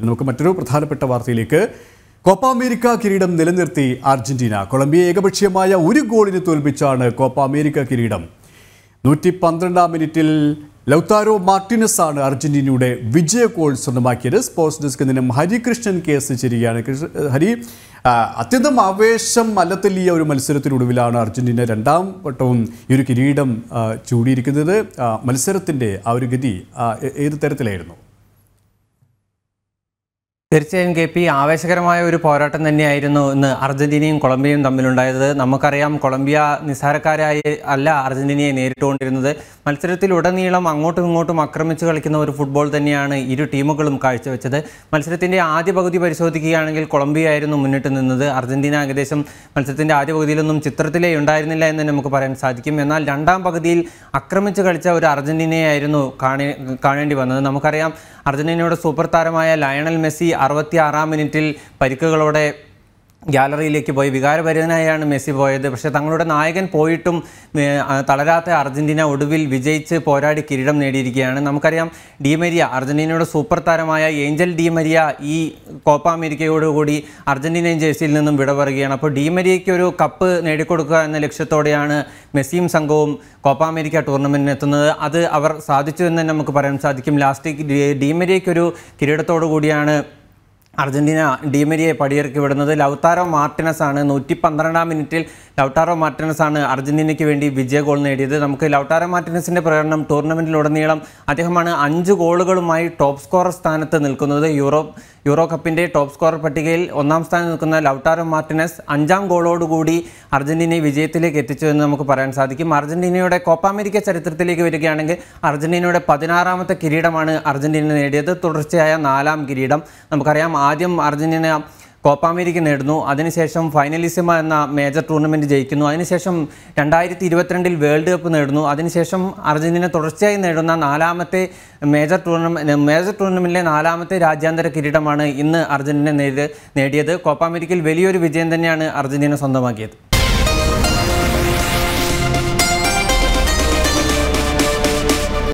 നമുക്ക് മറ്റൊരു പ്രധാനപ്പെട്ട വാർത്തയിലേക്ക് കോപ്പ അമേരിക്ക കിരീടം നിലനിർത്തി അർജന്റീന കൊളംബിയ ഏകപക്ഷീയമായ ഒരു ഗോളിന് തോൽപ്പിച്ചാണ് കോപ്പ അമേരിക്ക കിരീടം നൂറ്റി പന്ത്രണ്ടാം മിനിറ്റിൽ ലൗത്താരോ മാർട്ടിനസ് ആണ് അർജന്റീനയുടെ വിജയ ഗോൾ സ്വന്തമാക്കിയത് സ്പോർട്സ് ഡെസ്ക് നിന്നും ഹരികൃഷ്ണൻ കേസ് ചേരുകയാണ് ഹരി അത്യന്തം ആവേശം അല്ലത്തല്ലിയ ഒരു മത്സരത്തിനൊടുവിലാണ് അർജന്റീന രണ്ടാം വട്ടവും ഈ ഒരു കിരീടം ചൂടിയിരിക്കുന്നത് മത്സരത്തിൻ്റെ ആ ഒരു ഗതി ഏത് തരത്തിലായിരുന്നു തീർച്ചയായും കെ പി ആവേശകരമായ ഒരു പോരാട്ടം തന്നെയായിരുന്നു ഇന്ന് അർജന്റീനയും കൊളംബിയയും തമ്മിലുണ്ടായത് നമുക്കറിയാം കൊളംബിയ നിസ്സാരക്കാരായി അല്ല അർജന്റീനയെ നേരിട്ടുകൊണ്ടിരുന്നത് മത്സരത്തിൽ ഉടനീളം അങ്ങോട്ടും ഇങ്ങോട്ടും ആക്രമിച്ചു കളിക്കുന്ന ഒരു ഫുട്ബോൾ തന്നെയാണ് ഇരു ടീമുകളും കാഴ്ചവെച്ചത് മത്സരത്തിൻ്റെ ആദ്യ പകുതി പരിശോധിക്കുകയാണെങ്കിൽ കൊളംബിയ ആയിരുന്നു മുന്നിട്ട് നിന്നത് അർജന്റീന ഏകദേശം മത്സരത്തിൻ്റെ ആദ്യ പകുതിയിലൊന്നും ചിത്രത്തിലേ ഉണ്ടായിരുന്നില്ല എന്ന് നമുക്ക് പറയാൻ സാധിക്കും എന്നാൽ രണ്ടാം പകുതിയിൽ ആക്രമിച്ചു കളിച്ച ഒരു അർജന്റീനയായിരുന്നു കാണേ കാണേണ്ടി വന്നത് നമുക്കറിയാം അർജന്റീനയുടെ സൂപ്പർ താരമായ ലയണൽ മെസ്സി അറുപത്തി ആറാം മിനിറ്റിൽ പരിക്കുകളോടെ ഗ്യാലറിയിലേക്ക് പോയി വികാരപരിതനായാണ് മെസ്സി പോയത് പക്ഷെ തങ്ങളുടെ നായകൻ പോയിട്ടും തളരാത്ത അർജന്റീന ഒടുവിൽ വിജയിച്ച് പോരാടി കിരീടം നേടിയിരിക്കുകയാണ് നമുക്കറിയാം ഡിമരിയ അർജന്റീനയുടെ സൂപ്പർ താരമായ ഏഞ്ചൽ ഡിമരിയ ഈ കോപ്പ അമേരിക്കയോടുകൂടി അർജന്റീന ജേഴ്സിയിൽ നിന്നും വിട പറയുകയാണ് അപ്പോൾ ഡിമരിയയ്ക്ക് ഒരു കപ്പ് നേടിക്കൊടുക്കുക എന്ന ലക്ഷ്യത്തോടെയാണ് മെസ്സിയും സംഘവും കോപ്പ അമേരിക്ക ടൂർണമെൻറ്റിന് എത്തുന്നത് അത് അവർ സാധിച്ചു എന്ന് തന്നെ നമുക്ക് പറയാൻ സാധിക്കും ലാസ്റ്റ് ഡിമരിയയ്ക്കൊരു കിരീടത്തോടു കൂടിയാണ് അർജന്റീന ഡിമരിയെ പടിയിറക്കി വിടുന്നത് ലൗത്താരോ മാർട്ടിനസ് ആണ് നൂറ്റി പന്ത്രണ്ടാം മിനിറ്റിൽ ലൗട്ടാറോ മാർട്ടിനസ് ആണ് അർജന്റീനയ്ക്ക് വേണ്ടി വിജയ ഗോൾ നേടിയത് നമുക്ക് ലൗട്ടാറോ മാർട്ടിനസിൻ്റെ പ്രകടനം ടൂർണമെൻറ്റിലുടനീളം അദ്ദേഹമാണ് അഞ്ച് ഗോളുകളുമായി ടോപ്പ് സ്കോറർ സ്ഥാനത്ത് നിൽക്കുന്നത് യൂറോപ്പ് യൂറോ കപ്പിൻ്റെ ടോപ്പ് സ്കോറർ പട്ടികയിൽ ഒന്നാം സ്ഥാനം നിൽക്കുന്ന ലൗട്ടാരോ മാർട്ടിനസ് അഞ്ചാം ഗോളോടുകൂടി അർജൻറ്റീനയെ വിജയത്തിലേക്ക് എത്തിച്ചു എന്ന് നമുക്ക് പറയാൻ സാധിക്കും അർജൻറ്റീനയുടെ കോപ്പ അമേരിക്ക ചരിത്രത്തിലേക്ക് വരികയാണെങ്കിൽ അർജൻറ്റീനയുടെ പതിനാറാമത്തെ കിരീടമാണ് അർജൻറ്റീന നേടിയത് തുടർച്ചയായ നാലാം കിരീടം നമുക്കറിയാം ആദ്യം അർജൻറ്റീന കോപ്പ അമേരിക്ക നേടുന്നു അതിനുശേഷം ഫൈനലിസിമ എന്ന മേജർ ടൂർണമെൻറ്റ് ജയിക്കുന്നു അതിനുശേഷം രണ്ടായിരത്തി ഇരുപത്തിരണ്ടിൽ വേൾഡ് കപ്പ് നേടുന്നു അതിനുശേഷം അർജൻറ്റീന തുടർച്ചയായി നേടുന്ന നാലാമത്തെ മേജർ ടൂർണമെൻറ്റ് മേജർ ടൂർണമെൻറ്റിലെ നാലാമത്തെ രാജ്യാന്തര കിരീടമാണ് ഇന്ന് അർജൻറ്റീന നേടിയത് കോപ്പ അമേരിക്കയിൽ വലിയൊരു വിജയം തന്നെയാണ് അർജൻറ്റീന സ്വന്തമാക്കിയത്